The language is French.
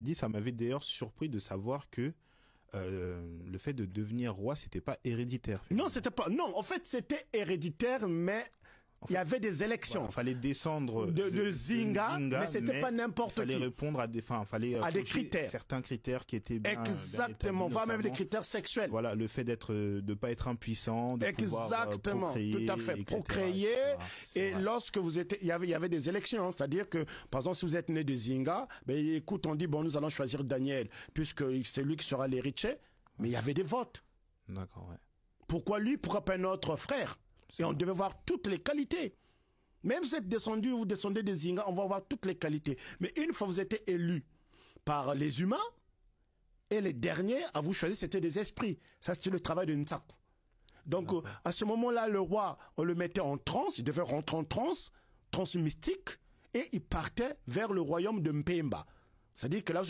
dit, ça m'avait d'ailleurs surpris de savoir que euh, le fait de devenir roi, c'était pas héréditaire. Non, c'était pas. Non, en fait, c'était héréditaire, mais il y avait des élections. Il fallait descendre de, Zinga, mais c'était pas n'importe qui. Fallait répondre à des, enfin, fallait à des critères, certains critères qui étaient exactement, voire même des critères sexuels. Voilà, le fait d'être, euh, de pas être impuissant, de euh, exactement, pouvoir, tout à fait, procréer. Et, lorsque vous étiez, il y avait, des élections, hein, c'est-à-dire que, par exemple, si vous êtes né de Zinga, ben écoute, on dit bon, nous allons choisir Daniel, puisque c'est lui qui sera l'héritier. Mais il y avait des votes. D'accord. Ouais. Pourquoi lui Pourquoi pas notre frère et on devait voir toutes les qualités. Même si vous êtes descendu, vous descendez des Zinga, on va voir toutes les qualités. Mais une fois que vous êtes élu par les humains, et les derniers à vous choisir, c'était des esprits. Ça, c'était le travail de Nsaku. Donc, euh, à ce moment-là, le roi, on le mettait en transe, il devait rentrer en transe, transe mystique, et il partait vers le royaume de Mpemba. C'est-à-dire que là,